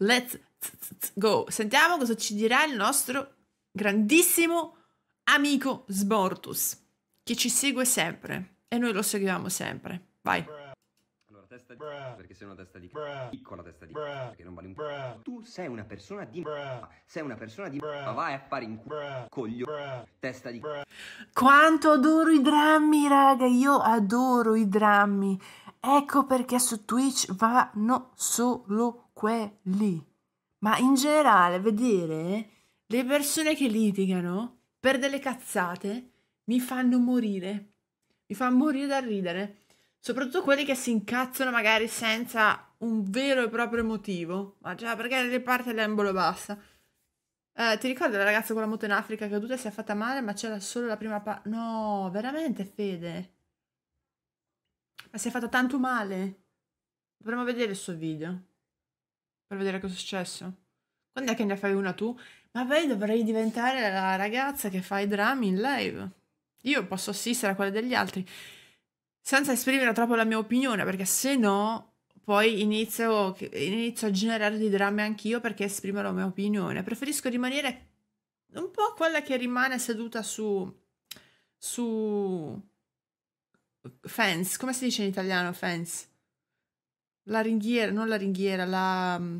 Let's go. Sentiamo cosa ci dirà il nostro grandissimo amico Sbortus, che ci segue sempre e noi lo seguiamo sempre. Vai. testa di Bruh. perché sei una testa di Bruh. piccola testa di Bruh. perché non vale un Bruh. Tu sei una persona di Bruh. sei una persona di Bruh. ma vai a fare in culo coglio Bruh. testa di Bruh. Quanto adoro i drammi, raga, io adoro i drammi. Ecco perché su Twitch vanno solo quelli. Ma in generale, vedere le persone che litigano per delle cazzate mi fanno morire. Mi fa morire dal ridere. Soprattutto quelli che si incazzano magari senza un vero e proprio motivo. Ma già perché le parte l'embolo basta. Eh, ti ricordi la ragazza con la moto in Africa caduta e si è fatta male, ma c'era solo la prima parte. No, veramente Fede. Ma si è fatta tanto male. Dovremmo vedere il suo video. Per vedere cosa è successo. Quando è che ne fai una tu? Ma poi dovrei diventare la ragazza che fa i drammi in live. Io posso assistere a quelle degli altri. Senza esprimere troppo la mia opinione, perché se no poi inizio, inizio a generare dei drammi anch'io perché esprimo la mia opinione. Preferisco rimanere un po' quella che rimane seduta su... su fence, come si dice in italiano fence? La ringhiera, non la ringhiera, la... Mm,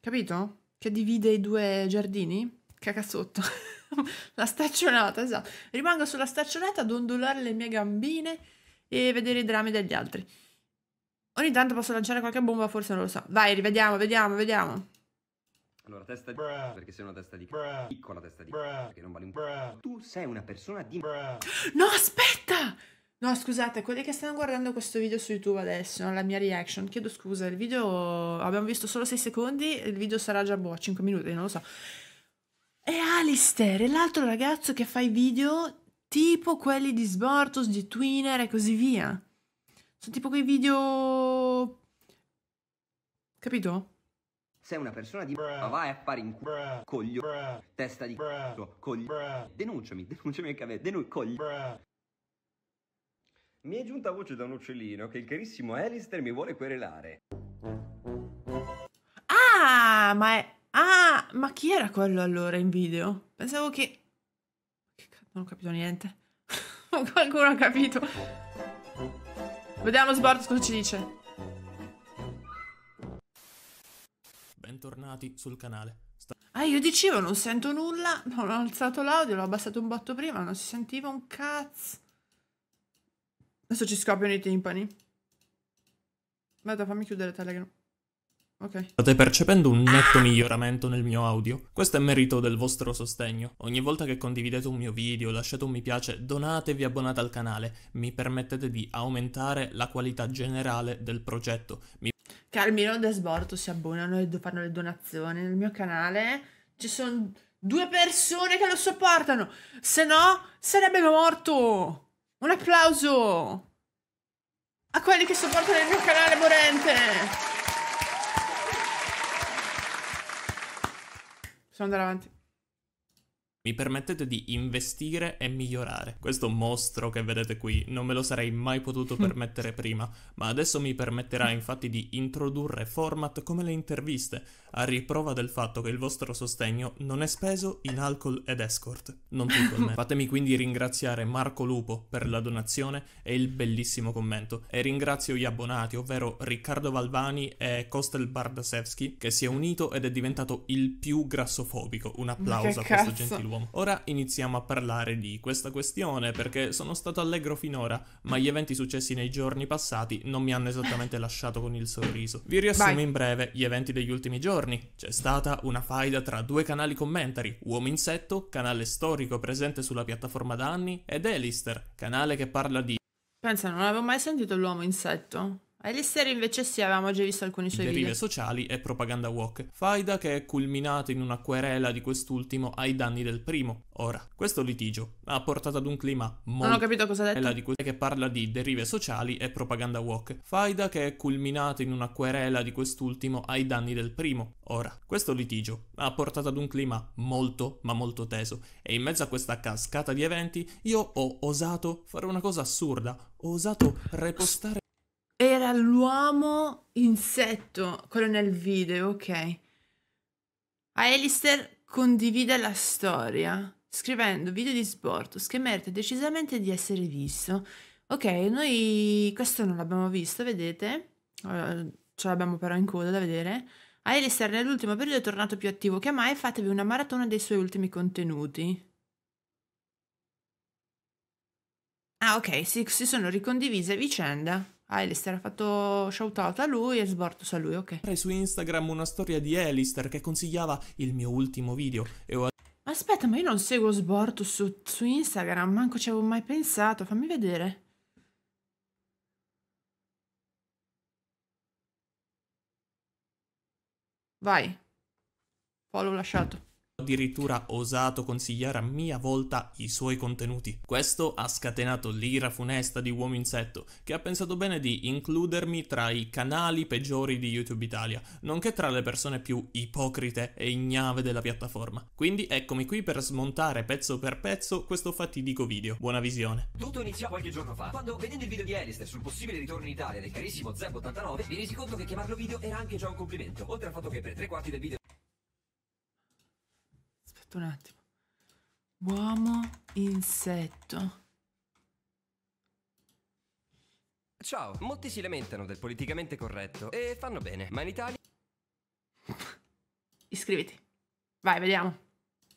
capito? Che divide i due giardini? sotto. la staccionata, esatto. Rimango sulla staccionata ad ondulare le mie gambine e vedere i drammi degli altri. Ogni tanto posso lanciare qualche bomba, forse non lo so. Vai, rivediamo, vediamo, vediamo. Allora, testa di Bruh. perché sei una testa di Bruh. piccola testa di Bruh. perché non vale un Bruh. Tu sei una persona di No, aspetta! No, scusate, quelli che stanno guardando questo video su YouTube adesso, la mia reaction, chiedo scusa, il video abbiamo visto solo 6 secondi, il video sarà già boh, 5 minuti, non lo so. È Alistair, è l'altro ragazzo che fa i video tipo quelli di Sbortos, di Twinner e così via. Sono tipo quei video... Capito? Sei una persona di ma vai a fare in culo coglio testa di cazzo coglio denunciami denunciami a me denun coglio mi è giunta voce da un uccellino che il carissimo Alistair mi vuole querelare. Ah, ma è... Ah, ma chi era quello allora in video? Pensavo che... Che non ho capito niente. Qualcuno ha capito. Vediamo Sbart cosa ci dice. Bentornati sul canale. Sta- ah, io dicevo non sento nulla, non ho alzato l'audio, l'ho abbassato un botto prima, non si sentiva un cazzo. Adesso ci scoppiano i timpani. Vada, fammi chiudere Telegram. Okay. State percependo un netto miglioramento nel mio audio? Questo è merito del vostro sostegno. Ogni volta che condividete un mio video, lasciate un mi piace, donatevi abbonate al canale. Mi permettete di aumentare la qualità generale del progetto. Mi che almeno da Sborto si abbonano e fanno le donazioni nel mio canale. Ci sono due persone che lo sopportano, se no sarebbe morto. Un applauso a quelli che sopportano il mio canale morente. Possiamo andare avanti. Mi permettete di investire e migliorare. Questo mostro che vedete qui non me lo sarei mai potuto permettere prima, ma adesso mi permetterà infatti di introdurre format come le interviste, a riprova del fatto che il vostro sostegno non è speso in alcol ed escort. Non più con me. Fatemi quindi ringraziare Marco Lupo per la donazione e il bellissimo commento. E ringrazio gli abbonati, ovvero Riccardo Valvani e Kostel Bardasevski, che si è unito ed è diventato il più grassofobico. Un applauso a questo gentiluomo dell'album. Ora iniziamo a parlare di questa questione perché sono stato allegro finora, ma gli eventi successi nei giorni passati non mi hanno esattamente lasciato con il sorriso. Vi riassumo Vai. in breve gli eventi degli ultimi giorni. C'è stata una faida tra due canali commentari, Uomo Insetto, canale storico presente sulla piattaforma da anni, ed Elister, canale che parla di... Pensa, non avevo mai sentito l'uomo insetto. Alistair invece sì, avevamo già visto alcuni suoi derive video. sociali e propaganda walk. Faida che è culminata in una querela di quest'ultimo ai danni del primo. Ora, questo litigio ha portato ad un clima molto... Non ho capito cosa ha detto. Di que- che parla di derive sociali e propaganda walk. Faida che è culminata in una querela di quest'ultimo ai danni del primo. Ora, questo litigio ha portato ad un clima molto ma molto teso e in mezzo a questa cascata di eventi io ho osato fare una cosa assurda, ho osato repostare l'uomo insetto, quello nel video, ok. Alistair condivide la storia scrivendo video di Sbortus che decisamente di essere visto. Ok, noi questo non l'abbiamo visto, vedete? Ce l'abbiamo però in coda da vedere. Alistair nell'ultimo periodo è tornato più attivo che mai, fatevi una maratona dei suoi ultimi contenuti. Ah ok, si, si sono ricondivise a vicenda. Ah, Alistair ha fatto shout out a lui e sborto a lui, ok. Su Instagram una storia di Alistair che consigliava il mio ultimo video e ho... Aspetta, ma io non seguo sborto su, su Instagram, manco ci avevo mai pensato, fammi vedere. Vai. Follow lasciato addirittura osato consigliare a mia volta i suoi contenuti. Questo ha scatenato l'ira funesta di Uomo Insetto, che ha pensato bene di includermi tra i canali peggiori di YouTube Italia, nonché tra le persone più ipocrite e ignave della piattaforma. Quindi eccomi qui per smontare pezzo per pezzo questo fatidico video. Buona visione. Tutto inizia qualche giorno fa, quando vedendo il video di Alistair sul possibile ritorno in Italia del carissimo Zeb89, mi resi conto che chiamarlo video era anche già un complimento, oltre al fatto che per tre quarti del video aspetta un attimo. Uomo insetto. Ciao, molti si lamentano del politicamente corretto e fanno bene, ma in Italia... Iscriviti. Vai, vediamo.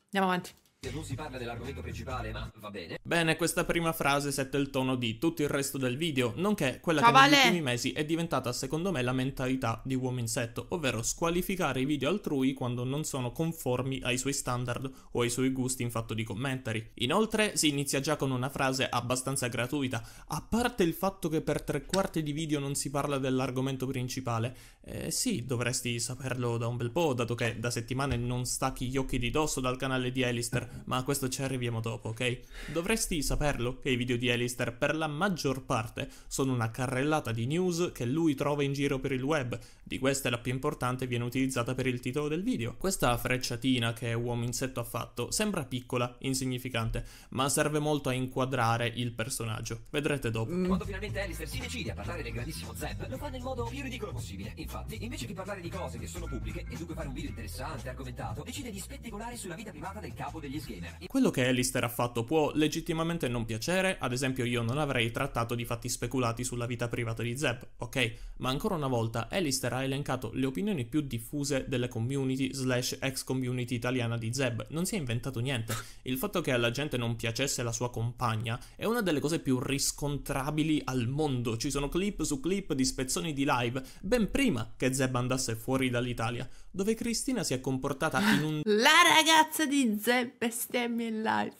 Andiamo avanti. Non si parla dell'argomento principale, ma va bene. Bene, questa prima frase sette il tono di tutto il resto del video, nonché quella Cavale. che negli ultimi mesi è diventata secondo me la mentalità di uomo insetto, ovvero squalificare i video altrui quando non sono conformi ai suoi standard o ai suoi gusti in fatto di commentari. Inoltre si inizia già con una frase abbastanza gratuita, a parte il fatto che per tre quarti di video non si parla dell'argomento principale. Eh sì, dovresti saperlo da un bel po', dato che da settimane non stacchi gli occhi di dosso dal canale di Alistair ma a questo ci arriviamo dopo, ok? Dovresti saperlo che i video di Alistair per la maggior parte sono una carrellata di news che lui trova in giro per il web, di queste la più importante viene utilizzata per il titolo del video. Questa frecciatina che Uomo Insetto ha fatto sembra piccola, insignificante, ma serve molto a inquadrare il personaggio. Vedrete dopo. Mm. Quando finalmente Alistair si decide a parlare del grandissimo Zeb, lo fa nel modo più ridicolo possibile. Infatti, invece di parlare di cose che sono pubbliche e dunque fare un video interessante, argomentato, decide di spettegolare sulla vita privata del capo degli degli skinner. Quello che Alistair ha fatto può legittimamente non piacere, ad esempio io non avrei trattato di fatti speculati sulla vita privata di Zeb, ok? Ma ancora una volta Alistair ha elencato le opinioni più diffuse della community slash ex community italiana di Zeb, non si è inventato niente. Il fatto che alla gente non piacesse la sua compagna è una delle cose più riscontrabili al mondo, ci sono clip su clip di spezzoni di live, ben prima che Zeb andasse fuori dall'Italia, dove Cristina si è comportata in un... La ragazza di Zeb bestemmia in live,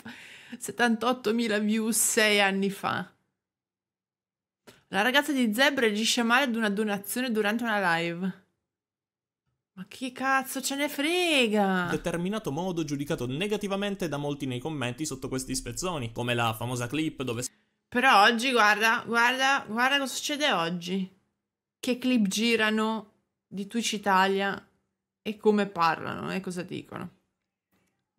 78.000 views sei anni fa. La ragazza di Zeb reagisce male ad una donazione durante una live. Ma che cazzo ce ne frega? Determinato modo giudicato negativamente da molti nei commenti sotto questi spezzoni, come la famosa clip dove... Però oggi guarda, guarda, guarda cosa succede oggi. Che clip girano di Twitch Italia e come parlano e cosa dicono.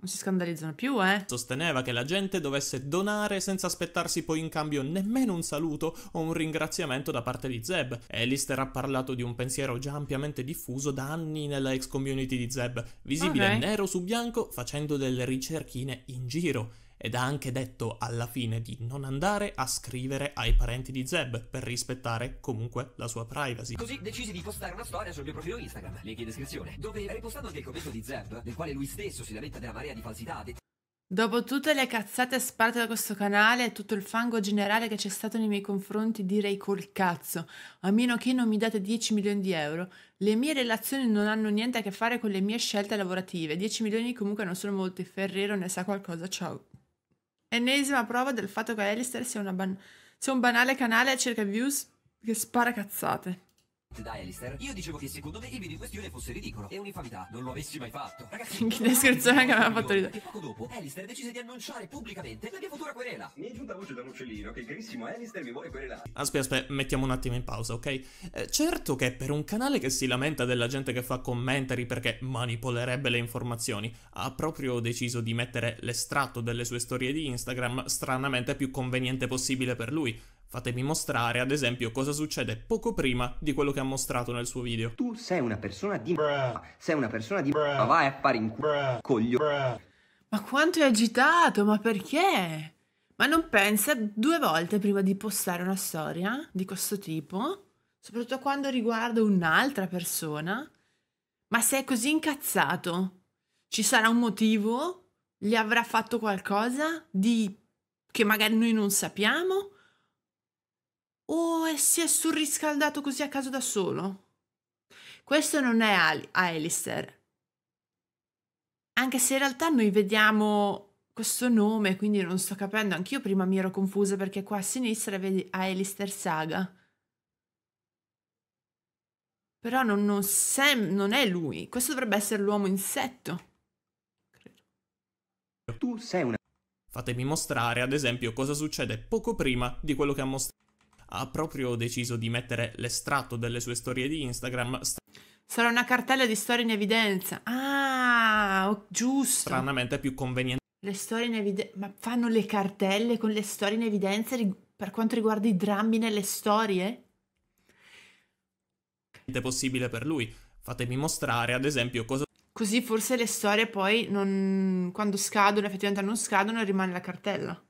Non si scandalizzano più, eh. Sosteneva che la gente dovesse donare senza aspettarsi poi in cambio nemmeno un saluto o un ringraziamento da parte di Zeb. Alistair ha parlato di un pensiero già ampiamente diffuso da anni nella ex community di Zeb, visibile okay. nero su bianco facendo delle ricerchine in giro ed ha anche detto alla fine di non andare a scrivere ai parenti di Zeb per rispettare comunque la sua privacy. Così decisi di postare una storia sul mio profilo Instagram, link in descrizione, dove ripostando anche il commento di Zeb, nel quale lui stesso si lamenta della marea di falsità. Dopo tutte le cazzate sparte da questo canale e tutto il fango generale che c'è stato nei miei confronti, direi col cazzo. A meno che non mi date 10 milioni di euro, le mie relazioni non hanno niente a che fare con le mie scelte lavorative. 10 milioni comunque non sono molti. Ferrero ne sa qualcosa, ciao. Ennesima prova del fatto che Alistair sia, ban- sia un banale canale a cerca views che spara cazzate da Alistair, io dicevo che secondo me il video in questione fosse ridicolo e un'infamità. Non lo avessi mai fatto. Ragazzi, che descrizione che aveva fatto ridere. E poco dopo Alistair decise di annunciare pubblicamente la mia futura querela. Mi è giunta voce da un uccellino che il carissimo Alistair mi vuole querelare. Aspetta, aspetta, mettiamo un attimo in pausa, ok? Eh, certo che per un canale che si lamenta della gente che fa commentary perché manipolerebbe le informazioni, ha proprio deciso di mettere l'estratto delle sue storie di Instagram stranamente più conveniente possibile per lui Fatemi mostrare, ad esempio, cosa succede poco prima di quello che ha mostrato nel suo video. Tu sei una persona di Bruh. sei una persona di Bruh. ma vai a fare in culo, coglio. Ma quanto è agitato, ma perché? Ma non pensa due volte prima di postare una storia di questo tipo? Soprattutto quando riguarda un'altra persona? Ma se è così incazzato, ci sarà un motivo? Gli avrà fatto qualcosa di... che magari noi non sappiamo? Oh, e si è surriscaldato così a caso da solo? Questo non è Al- Alistair. Anche se in realtà noi vediamo questo nome, quindi non sto capendo. Anch'io prima mi ero confusa perché qua a sinistra vedi Alistair Saga. Però non, non, sem- non è lui. Questo dovrebbe essere l'uomo insetto. Tu sei una... Fatemi mostrare, ad esempio, cosa succede poco prima di quello che ha mostrato ha proprio deciso di mettere l'estratto delle sue storie di Instagram. Sarà una cartella di storie in evidenza. Ah, giusto. Stranamente più conveniente. Le storie in evidenza. Ma fanno le cartelle con le storie in evidenza per quanto riguarda i drammi nelle storie? possibile per lui. Fatemi mostrare, ad esempio, cosa. Così forse le storie poi non... quando scadono, effettivamente non scadono, rimane la cartella.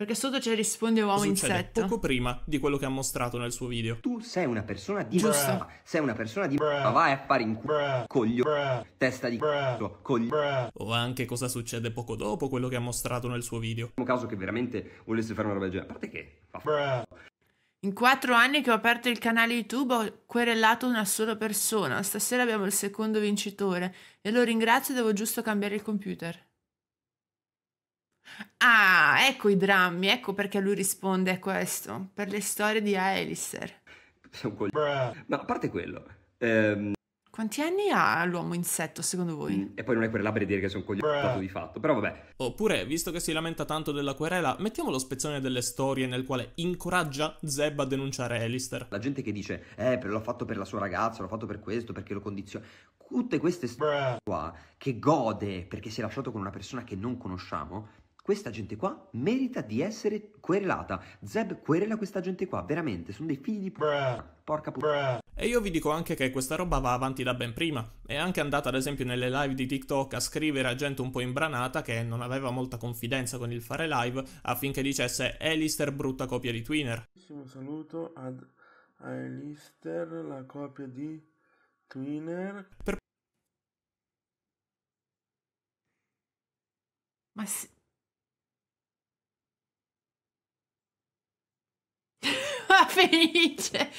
Perché sotto c'è risponde uomo Succede insetto. poco prima di quello che ha mostrato nel suo video. Tu sei una persona di Giusto. Sei una persona di Bruh. Ma vai a fare in culo. Coglio. Bruh. Testa di culo. Coglio. O anche cosa succede poco dopo quello che ha mostrato nel suo video. Un caso che veramente volesse fare una roba del genere. A parte che... Fa In quattro anni che ho aperto il canale YouTube ho querellato una sola persona. Stasera abbiamo il secondo vincitore. E lo ringrazio, devo giusto cambiare il computer. Ah, ecco i drammi, ecco perché lui risponde a questo, per le storie di Aelister. Ma a parte quello... Ehm... Quanti anni ha l'uomo insetto secondo voi? Mm, e poi non è querelabile dire che sono coglione di fatto, però vabbè. Oppure, visto che si lamenta tanto della querela, mettiamo lo spezzone delle storie nel quale incoraggia Zeb a denunciare Alistair. La gente che dice, eh, l'ho fatto per la sua ragazza, l'ho fatto per questo, perché lo condiziona. Tutte queste storie qua, che gode perché si è lasciato con una persona che non conosciamo, questa gente qua merita di essere querelata. Zeb querela questa gente qua, veramente, sono dei figli di puttana. Porca puttana. E io vi dico anche che questa roba va avanti da ben prima. È anche andata ad esempio nelle live di TikTok a scrivere a gente un po' imbranata che non aveva molta confidenza con il fare live affinché dicesse Elister brutta copia di Twinner. Un saluto ad Elister, la copia di Twinner. Per... Ma se... ma felice.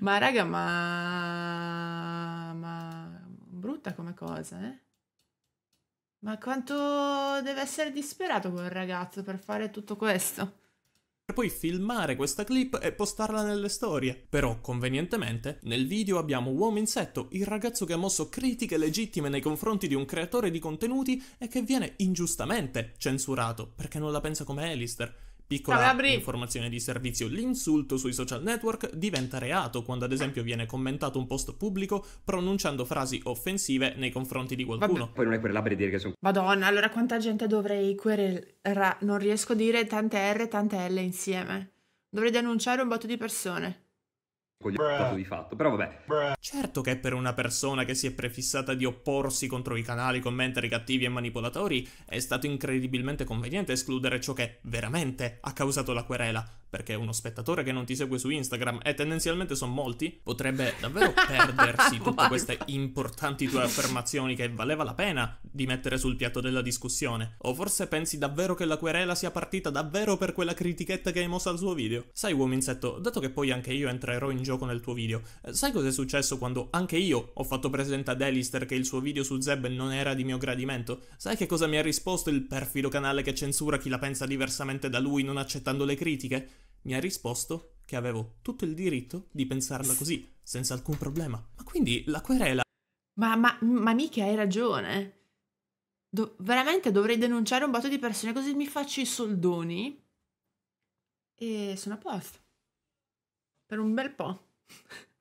Ma raga, ma... ma... brutta come cosa, eh? Ma quanto deve essere disperato quel ragazzo per fare tutto questo? Per poi filmare questa clip e postarla nelle storie. Però, convenientemente, nel video abbiamo Uomo Insetto, il ragazzo che ha mosso critiche legittime nei confronti di un creatore di contenuti e che viene ingiustamente censurato perché non la pensa come Alistair. Piccola informazione di servizio, l'insulto sui social network diventa reato quando ad esempio viene commentato un post pubblico pronunciando frasi offensive nei confronti di qualcuno. Vabbè. Poi non è querelabile dire che sono... Madonna, allora quanta gente dovrei querelare? Non riesco a dire tante R e tante L insieme. Dovrei denunciare un botto di persone cogliato di fatto, però vabbè. Certo che per una persona che si è prefissata di opporsi contro i canali, commentari cattivi e manipolatori, è stato incredibilmente conveniente escludere ciò che veramente ha causato la querela, perché uno spettatore che non ti segue su Instagram, e tendenzialmente sono molti, potrebbe davvero perdersi tutte queste importanti tue affermazioni che valeva la pena di mettere sul piatto della discussione. O forse pensi davvero che la querela sia partita davvero per quella critichetta che hai mossa al suo video? Sai, uominsetto, dato che poi anche io entrerò in gioco nel tuo video, eh, sai cos'è successo quando anche io ho fatto presente ad Alistair che il suo video su Zeb non era di mio gradimento? Sai che cosa mi ha risposto il perfido canale che censura chi la pensa diversamente da lui non accettando le critiche? mi ha risposto che avevo tutto il diritto di pensarla così, senza alcun problema. Ma quindi la querela... Ma, ma, ma mica hai ragione. Do veramente dovrei denunciare un botto di persone così mi faccio i soldoni e sono a posto. Per un bel po'.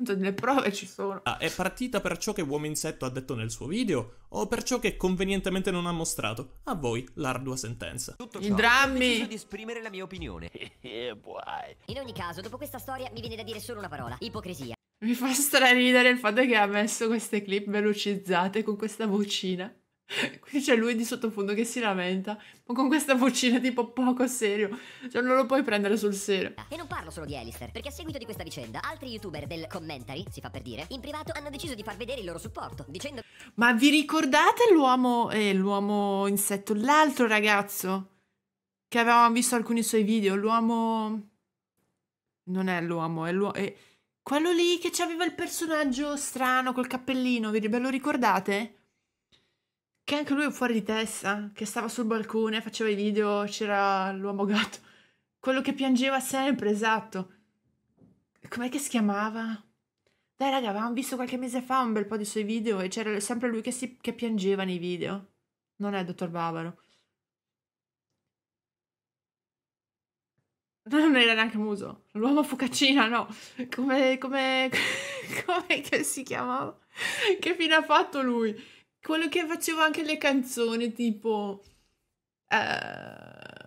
Le prove ci sono. Ah, è partita per ciò che Uomo Insetto ha detto nel suo video o per ciò che convenientemente non ha mostrato? A voi l'ardua sentenza. Tutto ciò, I drammi! Ho di esprimere la mia opinione. Eh, In ogni caso, dopo questa storia mi viene da dire solo una parola. Ipocrisia. Mi fa straridere il fatto che ha messo queste clip velocizzate con questa vocina. Qui c'è lui di sottofondo che si lamenta, ma con questa vocina tipo poco serio, cioè non lo puoi prendere sul serio. E non parlo solo di Alistair, perché a seguito di questa vicenda, altri youtuber del commentary, si fa per dire, in privato hanno deciso di far vedere il loro supporto, dicendo... Ma vi ricordate l'uomo, eh, l'uomo insetto, l'altro ragazzo, che avevamo visto alcuni suoi video, l'uomo... Non è l'uomo, è l'uomo... È... Quello lì che aveva il personaggio strano col cappellino, ve lo ricordate? che anche lui è fuori di testa, che stava sul balcone, faceva i video, c'era l'uomo gatto, quello che piangeva sempre, esatto. Com'è che si chiamava? Dai raga, avevamo visto qualche mese fa un bel po' di suoi video e c'era sempre lui che, si, che piangeva nei video. Non è il dottor Bavaro. Non era neanche Muso. L'uomo focaccina, no. Come, come, come che si chiamava? Che fine ha fatto lui? quello che facevo anche le canzoni, tipo... Uh...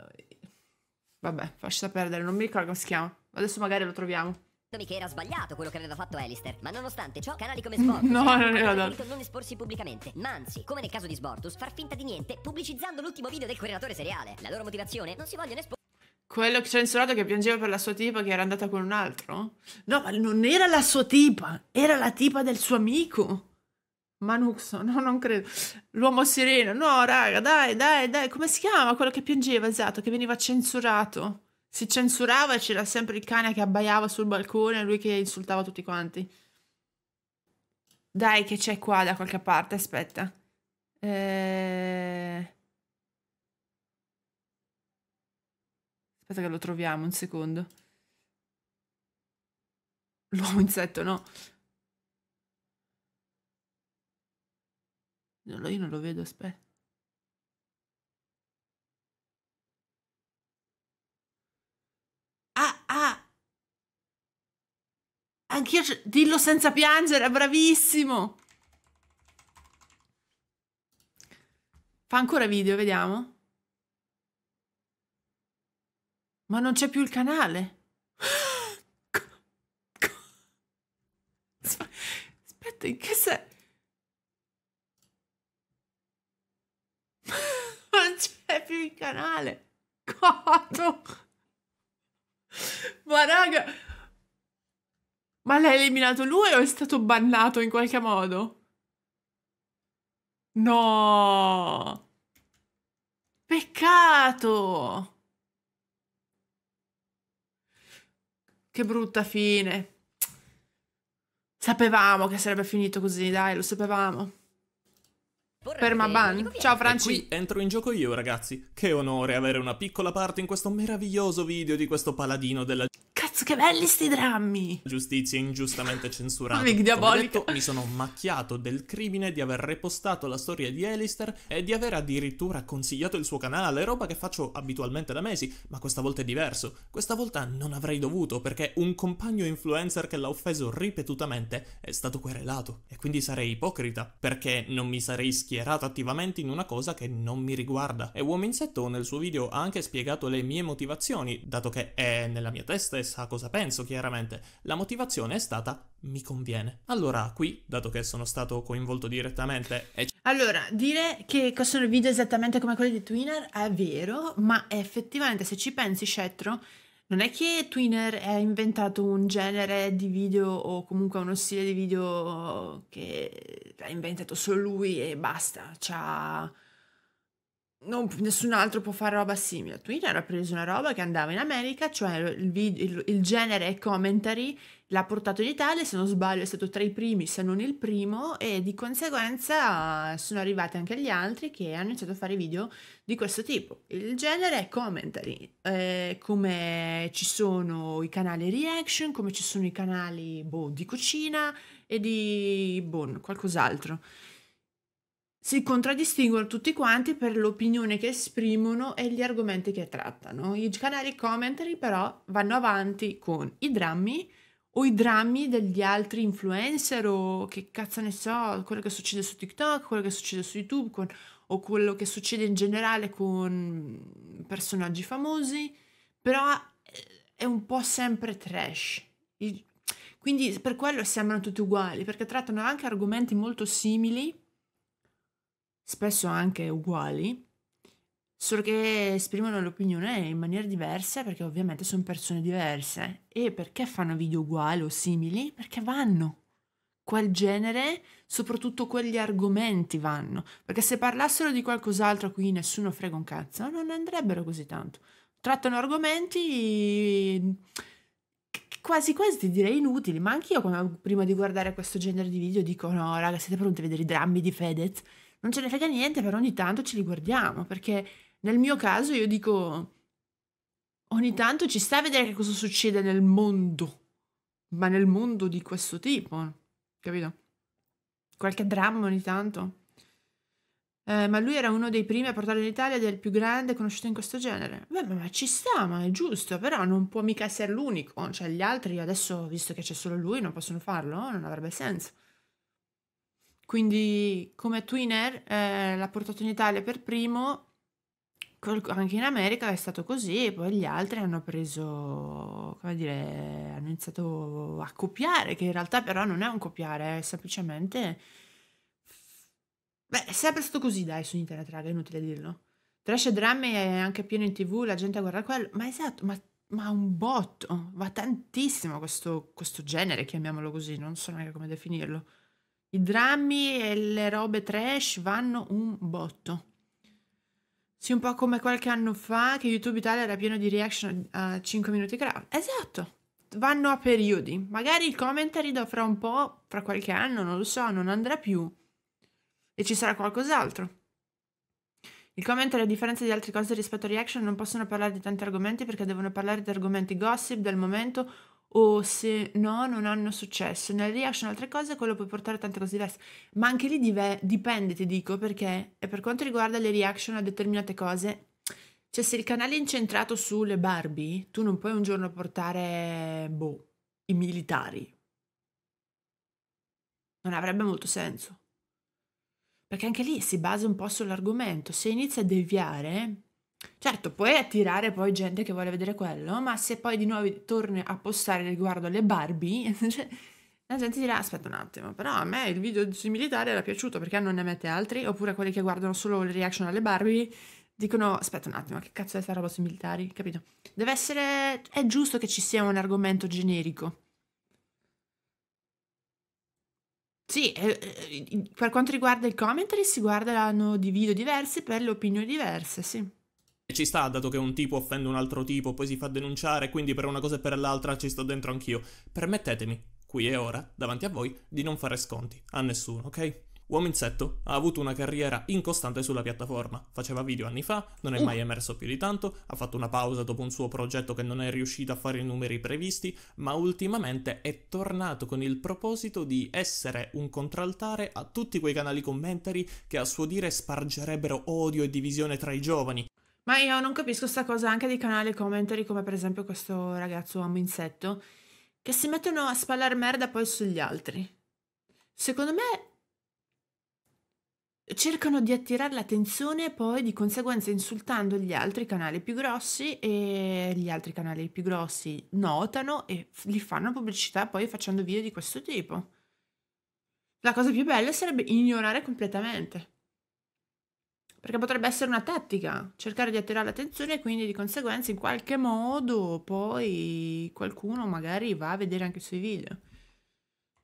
Vabbè, lascia perdere, non mi ricordo come si chiama. Adesso magari lo troviamo che era sbagliato quello che aveva fatto Alistair, ma nonostante ciò, canali come Sbortus no, non, era dato. non esporsi pubblicamente, ma anzi, come nel caso di Sbortus, far finta di niente pubblicizzando l'ultimo video del correlatore seriale. La loro motivazione non si vogliono esporre. Quello censurato che piangeva per la sua tipa che era andata con un altro? No, ma non era la sua tipa, era la tipa del suo amico. Manuxo, no, non credo. L'uomo sireno, no, raga, dai, dai, dai. Come si chiama quello che piangeva, esatto, che veniva censurato? Si censurava e c'era sempre il cane che abbaiava sul balcone e lui che insultava tutti quanti. Dai, che c'è qua da qualche parte, aspetta. Eh... Aspetta che lo troviamo un secondo. L'uomo insetto, no. No, io non lo vedo, aspetta. Ah, ah! Anch'io... Dillo senza piangere, bravissimo! Fa ancora video, vediamo. Ma non c'è più il canale. Aspetta, in che senso? canale. Cotto. Ma raga... Ma l'ha eliminato lui o è stato bannato in qualche modo? No! Peccato! Che brutta fine. Sapevamo che sarebbe finito così, dai, lo sapevamo per Permaban. Ciao Franci. E qui entro in gioco io, ragazzi. Che onore avere una piccola parte in questo meraviglioso video di questo paladino della cazzo, che belli sti drammi! Giustizia ingiustamente censurata. Detto, mi sono macchiato del crimine di aver repostato la storia di Alistair e di aver addirittura consigliato il suo canale, roba che faccio abitualmente da mesi, ma questa volta è diverso. Questa volta non avrei dovuto, perché un compagno influencer che l'ha offeso ripetutamente è stato querelato. E quindi sarei ipocrita, perché non mi sarei schierato attivamente in una cosa che non mi riguarda. E Uomo Insetto nel suo video ha anche spiegato le mie motivazioni, dato che è nella mia testa e sa sa cosa penso, chiaramente. La motivazione è stata mi conviene. Allora, qui, dato che sono stato coinvolto direttamente... E... Allora, dire che sono video esattamente come quelli di Twinner è vero, ma effettivamente se ci pensi, Scettro, non è che Twinner ha inventato un genere di video o comunque uno stile di video che l'ha inventato solo lui e basta. C'ha... Cioè non, nessun altro può fare roba simile. Twitter ha preso una roba che andava in America, cioè il, video, il, il genere commentary l'ha portato in Italia, se non sbaglio è stato tra i primi, se non il primo, e di conseguenza sono arrivati anche gli altri che hanno iniziato a fare video di questo tipo. Il genere è commentary, eh, come ci sono i canali reaction, come ci sono i canali boh, di cucina e di boh, qualcos'altro si contraddistinguono tutti quanti per l'opinione che esprimono e gli argomenti che trattano. I canali commentary però vanno avanti con i drammi o i drammi degli altri influencer o che cazzo ne so, quello che succede su TikTok, quello che succede su YouTube con, o quello che succede in generale con personaggi famosi, però eh, è un po' sempre trash. I, quindi per quello sembrano tutti uguali, perché trattano anche argomenti molto simili spesso anche uguali, solo che esprimono l'opinione in maniera diversa perché ovviamente sono persone diverse. E perché fanno video uguali o simili? Perché vanno. Quel genere, soprattutto quegli argomenti vanno. Perché se parlassero di qualcos'altro qui nessuno frega un cazzo, non andrebbero così tanto. Trattano argomenti quasi quasi direi inutili, ma anch'io prima di guardare questo genere di video dico no raga siete pronti a vedere i drammi di Fedez? non ce ne frega niente, però ogni tanto ce li guardiamo, perché nel mio caso io dico, ogni tanto ci sta a vedere che cosa succede nel mondo, ma nel mondo di questo tipo, capito? Qualche dramma ogni tanto. Eh, ma lui era uno dei primi a portare in l'Italia del più grande conosciuto in questo genere. Beh, ma, ma ci sta, ma è giusto, però non può mica essere l'unico. Cioè, gli altri adesso, visto che c'è solo lui, non possono farlo, non avrebbe senso. Quindi come twinner eh, l'ha portato in Italia per primo, anche in America è stato così, e poi gli altri hanno preso, come dire, hanno iniziato a copiare, che in realtà però non è un copiare, è semplicemente... Beh, è sempre stato così, dai, su internet, raga, è inutile dirlo. Trash e drammi è anche pieno in tv, la gente guarda quello, ma esatto, ma, ma un botto, va tantissimo questo, questo genere, chiamiamolo così, non so neanche come definirlo. I drammi e le robe trash vanno un botto. Sì, un po' come qualche anno fa che YouTube Italia era pieno di reaction a 5 minuti crowd. Esatto, vanno a periodi. Magari il commentary da fra un po', fra qualche anno, non lo so, non andrà più. E ci sarà qualcos'altro. Il commentary, a differenza di altre cose rispetto a reaction, non possono parlare di tanti argomenti perché devono parlare di argomenti gossip del momento o se no non hanno successo, nel reaction altre cose, quello puoi portare tante cose diverse, ma anche lì dive- dipende, ti dico, perché per quanto riguarda le reaction a determinate cose, cioè se il canale è incentrato sulle Barbie, tu non puoi un giorno portare, boh, i militari. Non avrebbe molto senso. Perché anche lì si basa un po' sull'argomento, se inizia a deviare Certo, puoi attirare poi gente che vuole vedere quello, ma se poi di nuovo torni a postare riguardo alle Barbie, cioè, la gente dirà aspetta un attimo, però a me il video sui militari era piaciuto perché non ne mette altri, oppure quelli che guardano solo le reaction alle Barbie dicono aspetta un attimo, che cazzo è questa roba sui militari, capito? Deve essere... è giusto che ci sia un argomento generico. Sì, eh, eh per quanto riguarda i commentary si guardano di video diversi per le opinioni diverse, sì ci sta, dato che un tipo offende un altro tipo, poi si fa denunciare, quindi per una cosa e per l'altra ci sto dentro anch'io. Permettetemi, qui e ora, davanti a voi, di non fare sconti a nessuno, ok? Uomo Insetto ha avuto una carriera incostante sulla piattaforma. Faceva video anni fa, non è uh. mai emerso più di tanto, ha fatto una pausa dopo un suo progetto che non è riuscito a fare i numeri previsti, ma ultimamente è tornato con il proposito di essere un contraltare a tutti quei canali commentary che a suo dire spargerebbero odio e divisione tra i giovani. Ma io non capisco questa cosa anche di canali commentary come per esempio questo ragazzo uomo insetto che si mettono a spallare merda poi sugli altri. Secondo me cercano di attirare l'attenzione e poi di conseguenza insultando gli altri canali più grossi e gli altri canali più grossi notano e li fanno pubblicità poi facendo video di questo tipo. La cosa più bella sarebbe ignorare completamente. Perché potrebbe essere una tattica, cercare di attirare l'attenzione e quindi di conseguenza in qualche modo poi qualcuno magari va a vedere anche i suoi video.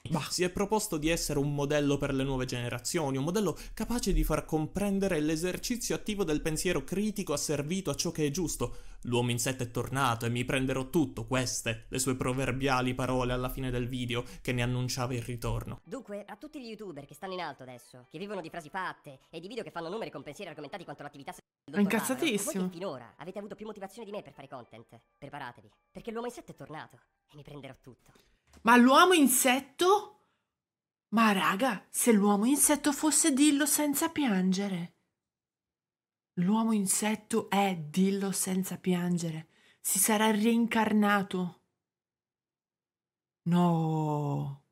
Bah. Si è proposto di essere un modello per le nuove generazioni, un modello capace di far comprendere l'esercizio attivo del pensiero critico asservito a ciò che è giusto. L'uomo in insetto è tornato e mi prenderò tutto, queste, le sue proverbiali parole alla fine del video che ne annunciava il ritorno. Dunque, a tutti gli youtuber che stanno in alto adesso, che vivono di frasi fatte e di video che fanno numeri con pensieri argomentati quanto l'attività è incazzatissimo. Voi che finora avete avuto più motivazione di me per fare content. Preparatevi, perché l'uomo in insetto è tornato e mi prenderò tutto. Ma l'uomo insetto? Ma raga, se l'uomo insetto fosse dillo senza piangere. L'uomo insetto è dillo senza piangere. Si sarà reincarnato. No.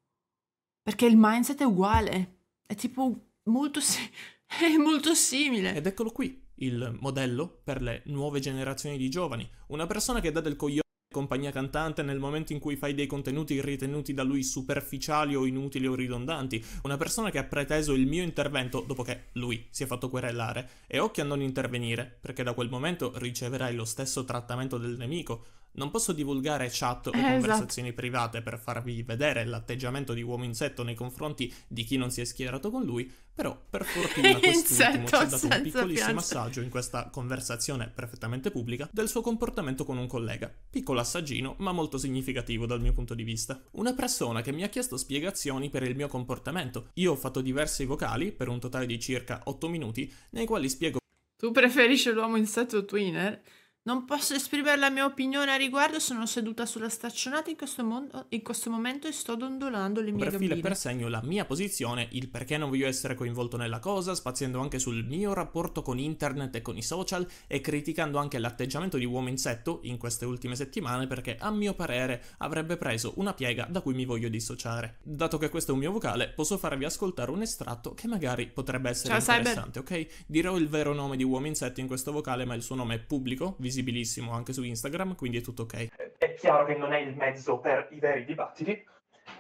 Perché il mindset è uguale. È tipo molto, si- è molto simile. Ed eccolo qui, il modello per le nuove generazioni di giovani. Una persona che dà del coglione compagnia cantante nel momento in cui fai dei contenuti ritenuti da lui superficiali o inutili o ridondanti. Una persona che ha preteso il mio intervento dopo che lui si è fatto querellare e occhio a non intervenire, perché da quel momento riceverai lo stesso trattamento del nemico, non posso divulgare chat o eh, esatto. conversazioni private per farvi vedere l'atteggiamento di uomo insetto nei confronti di chi non si è schierato con lui, però per fortuna quest'ultimo ci ha dato un piccolissimo pianto. assaggio in questa conversazione perfettamente pubblica del suo comportamento con un collega. Piccolo assaggino, ma molto significativo dal mio punto di vista. Una persona che mi ha chiesto spiegazioni per il mio comportamento. Io ho fatto diversi vocali, per un totale di circa 8 minuti, nei quali spiego... Tu preferisci l'uomo insetto Twinner? Non posso esprimere la mia opinione a riguardo, sono seduta sulla staccionata in questo, mondo, in questo momento e sto dondolando le mie gambine. Perfile per segno la mia posizione, il perché non voglio essere coinvolto nella cosa, spaziando anche sul mio rapporto con internet e con i social e criticando anche l'atteggiamento di uomo insetto in queste ultime settimane perché a mio parere avrebbe preso una piega da cui mi voglio dissociare. Dato che questo è un mio vocale, posso farvi ascoltare un estratto che magari potrebbe essere Ciao, interessante, cyber. ok? Dirò il vero nome di uomo insetto in questo vocale, ma il suo nome è pubblico, visibile visibilissimo anche su Instagram, quindi è tutto ok. È chiaro che non è il mezzo per i veri dibattiti,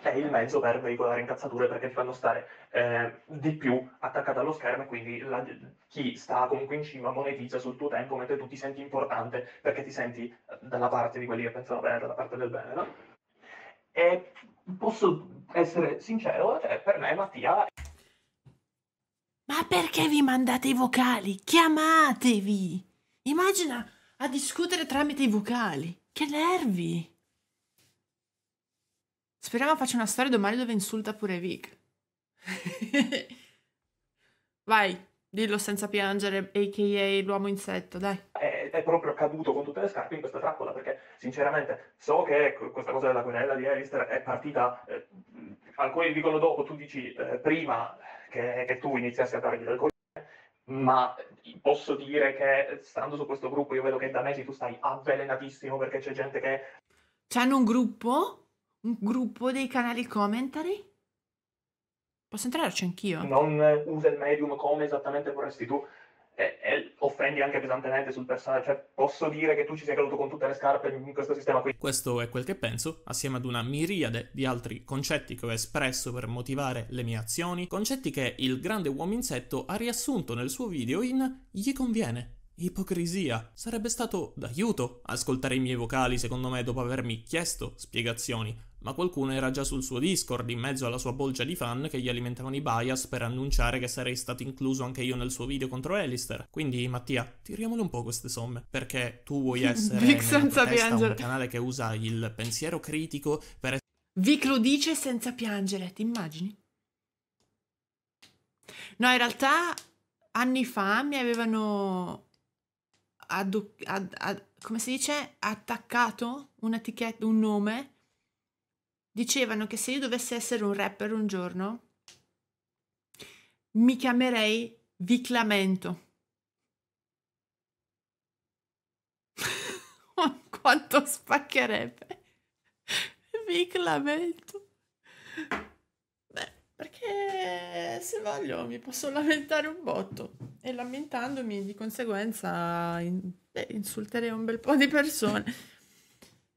è il mezzo per veicolare incazzature perché ti fanno stare eh, di più attaccata allo schermo e quindi la, chi sta comunque in cima monetizza sul tuo tempo mentre tu ti senti importante perché ti senti eh, dalla parte di quelli che pensano bene, dalla parte del bene, no? E posso essere sincero, cioè per me Mattia... Ma perché vi mandate i vocali? Chiamatevi! Immagina a discutere tramite i vocali. Che nervi! Speriamo faccia una storia domani dove insulta pure Vic. Vai, dillo senza piangere, a.k.a. l'uomo insetto, dai. Ed è proprio caduto con tutte le scarpe in questa trappola, perché sinceramente so che ecco, questa cosa della querela di Alistair è partita, eh, alcuni dicono dopo, tu dici eh, prima che, che, tu iniziassi a dargli del coglione, ma posso dire che stando su questo gruppo io vedo che da mesi tu stai avvelenatissimo perché c'è gente che... C'hanno un gruppo? Un gruppo dei canali commentary? Posso entrarci anch'io? Non usa il medium come esattamente vorresti tu e, e, offendi anche pesantemente sul personaggio. Cioè, posso dire che tu ci sei caduto con tutte le scarpe in questo sistema qui. Questo è quel che penso, assieme ad una miriade di altri concetti che ho espresso per motivare le mie azioni, concetti che il grande uomo insetto ha riassunto nel suo video in Gli conviene. Ipocrisia. Sarebbe stato d'aiuto ascoltare i miei vocali, secondo me, dopo avermi chiesto spiegazioni ma qualcuno era già sul suo Discord in mezzo alla sua bolgia di fan che gli alimentavano i bias per annunciare che sarei stato incluso anche io nel suo video contro Alistair. Quindi, Mattia, tiriamole un po' queste somme, perché tu vuoi essere Vic senza piangere. un canale che usa il pensiero critico per Vic lo dice senza piangere, ti immagini? No, in realtà anni fa mi avevano... Ad, ad, ad, come si dice? Attaccato un'etichetta, un nome dicevano che se io dovessi essere un rapper un giorno, mi chiamerei Viclamento. Oh, quanto spaccherebbe. Viclamento. Beh, perché se voglio mi posso lamentare un botto e lamentandomi di conseguenza in, beh, insulterei un bel po' di persone.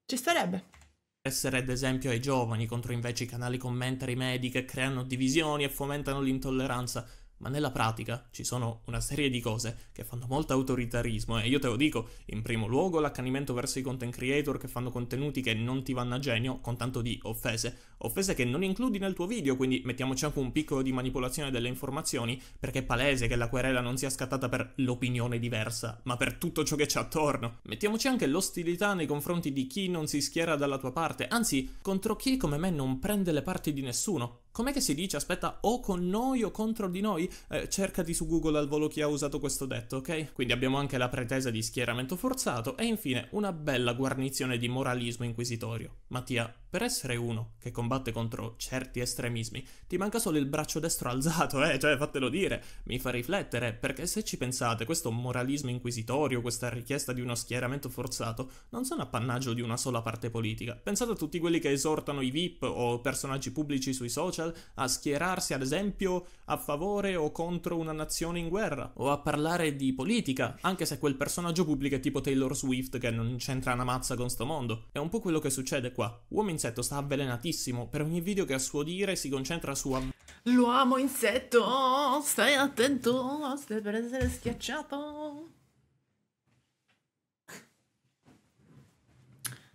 Ci starebbe essere ad esempio ai giovani contro invece i canali commentary medi che creano divisioni e fomentano l'intolleranza ma nella pratica ci sono una serie di cose che fanno molto autoritarismo e io te lo dico, in primo luogo l'accanimento verso i content creator che fanno contenuti che non ti vanno a genio con tanto di offese, offese che non includi nel tuo video, quindi mettiamoci anche un piccolo di manipolazione delle informazioni perché è palese che la querela non sia scattata per l'opinione diversa, ma per tutto ciò che c'è attorno. Mettiamoci anche l'ostilità nei confronti di chi non si schiera dalla tua parte, anzi contro chi come me non prende le parti di nessuno, com'è che si dice? Aspetta, o con noi o contro di noi? Eh, cercati su Google al volo chi ha usato questo detto, ok? Quindi abbiamo anche la pretesa di schieramento forzato e infine una bella guarnizione di moralismo inquisitorio. Mattia, per essere uno che combatte contro certi estremismi, ti manca solo il braccio destro alzato, eh, cioè fatelo dire, mi fa riflettere, perché se ci pensate, questo moralismo inquisitorio, questa richiesta di uno schieramento forzato, non sono appannaggio di una sola parte politica. Pensate a tutti quelli che esortano i VIP o personaggi pubblici sui social a schierarsi, ad esempio, a favore o contro una nazione in guerra, o a parlare di politica, anche se quel personaggio pubblico è tipo Taylor Swift che non c'entra una mazza con sto mondo. È un po' quello che succede qua. Uomini insetto sta avvelenatissimo. Per ogni video che a suo dire si concentra su av- L'uomo insetto, stai attento, stai per essere schiacciato.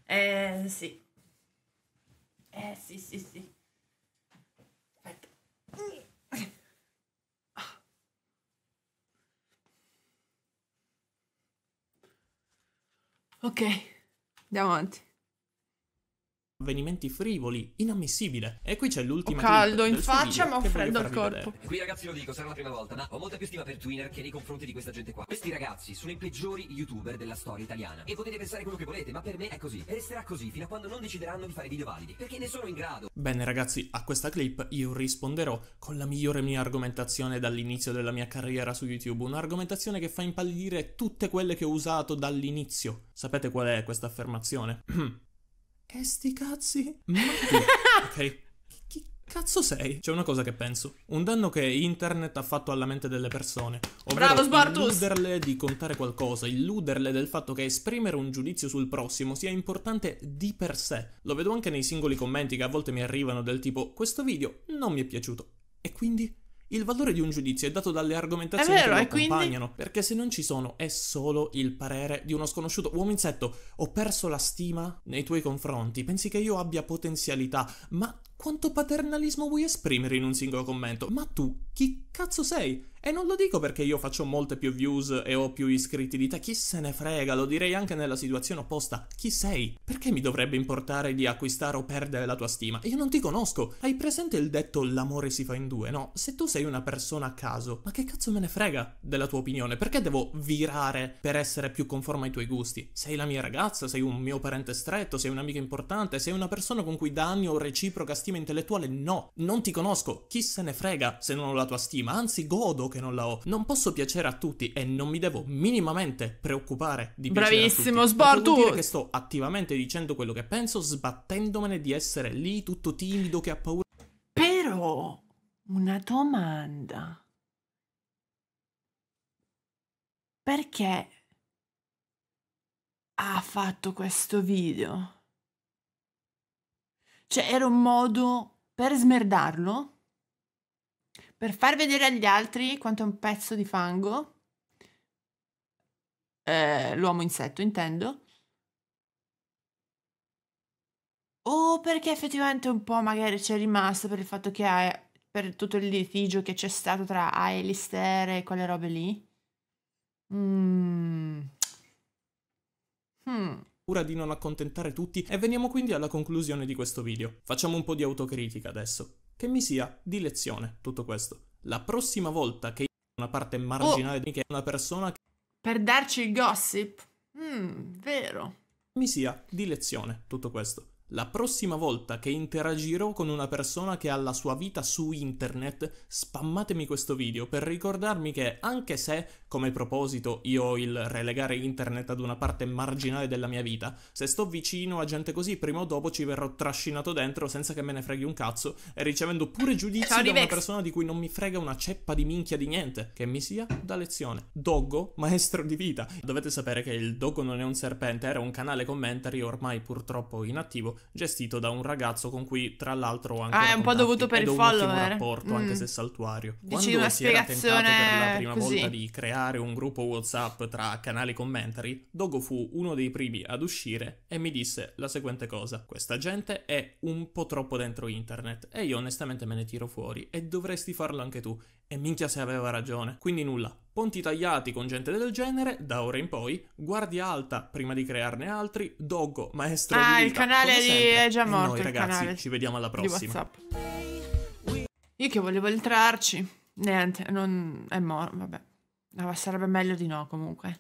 Eh sì. Eh sì sì sì. Aspetta. Ok, andiamo avanti avvenimenti frivoli, inammissibile. E qui c'è l'ultima cosa. caldo in faccia, ma ho freddo al corpo. Vedere. Qui ragazzi lo dico, sarà la prima volta, ma ho molta più stima per Twinner che nei confronti di questa gente qua. Questi ragazzi sono i peggiori youtuber della storia italiana. E potete pensare quello che volete, ma per me è così. E resterà così fino a quando non decideranno di fare video validi, perché ne sono in grado. Bene ragazzi, a questa clip io risponderò con la migliore mia argomentazione dall'inizio della mia carriera su YouTube, un'argomentazione che fa impallidire tutte quelle che ho usato dall'inizio. Sapete qual è questa affermazione? E eh, sti cazzi? Ma tu, ok. Chi cazzo sei? C'è una cosa che penso. Un danno che internet ha fatto alla mente delle persone. Bravo Sbartus! illuderle di contare qualcosa, illuderle del fatto che esprimere un giudizio sul prossimo sia importante di per sé. Lo vedo anche nei singoli commenti che a volte mi arrivano del tipo questo video non mi è piaciuto. E quindi? Il valore di un giudizio è dato dalle argomentazioni vero, che lo accompagnano, quindi... perché se non ci sono è solo il parere di uno sconosciuto. Uomo insetto, ho perso la stima nei tuoi confronti, pensi che io abbia potenzialità, ma quanto paternalismo vuoi esprimere in un singolo commento? Ma tu chi cazzo sei? E non lo dico perché io faccio molte più views e ho più iscritti di te, chi se ne frega, lo direi anche nella situazione opposta. Chi sei? Perché mi dovrebbe importare di acquistare o perdere la tua stima? Io non ti conosco. Hai presente il detto l'amore si fa in due, no? Se tu sei una persona a caso, ma che cazzo me ne frega della tua opinione? Perché devo virare per essere più conforme ai tuoi gusti? Sei la mia ragazza, sei un mio parente stretto, sei un'amica importante, sei una persona con cui da anni ho reciproca stima intellettuale? No, non ti conosco. Chi se ne frega se non ho la tua stima? Anzi, godo che non la ho. Non posso piacere a tutti e non mi devo minimamente preoccupare di piacere Bravissimo, a tutti. Bravissimo, dire che sto attivamente dicendo quello che penso, sbattendomene di essere lì tutto timido che ha paura. Però una domanda. Perché ha fatto questo video? Cioè, era un modo per smerdarlo? per far vedere agli altri quanto è un pezzo di fango, eh, l'uomo insetto intendo, o oh, perché effettivamente un po' magari c'è rimasto per il fatto che ha, per tutto il litigio che c'è stato tra Aelister e quelle robe lì. Mm. Hmm paura di non accontentare tutti e veniamo quindi alla conclusione di questo video. Facciamo un po' di autocritica adesso che mi sia di lezione tutto questo. La prossima volta che io una parte marginale oh, di me, che è una persona che... Per darci il gossip? Mmm, vero. Mi sia di lezione tutto questo. La prossima volta che interagirò con una persona che ha la sua vita su internet, spammatemi questo video per ricordarmi che, anche se, come proposito, io ho il relegare internet ad una parte marginale della mia vita, se sto vicino a gente così, prima o dopo ci verrò trascinato dentro senza che me ne freghi un cazzo e ricevendo pure giudizi Ciao, da una persona di cui non mi frega una ceppa di minchia di niente, che mi sia da lezione. Doggo, maestro di vita. Dovete sapere che il Doggo non è un serpente, era un canale commentary ormai purtroppo inattivo gestito da un ragazzo con cui tra l'altro ho anche ah, è un po' dovuto per il follower un rapporto mm. anche se saltuario Dici quando si era tentato per la prima così. volta di creare un gruppo whatsapp tra canali commentary Dogo fu uno dei primi ad uscire e mi disse la seguente cosa questa gente è un po' troppo dentro internet e io onestamente me ne tiro fuori e dovresti farlo anche tu e minchia se aveva ragione. Quindi nulla. Ponti tagliati con gente del genere, da ora in poi, guardia alta prima di crearne altri, doggo, maestro ah, di vita, il canale di... è già morto. E noi ragazzi, canale. ci vediamo alla prossima. Io che volevo entrarci. Niente, non è morto, vabbè. No, sarebbe meglio di no comunque.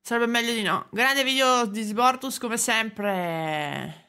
Sarebbe meglio di no. Grande video di Sbortus come sempre.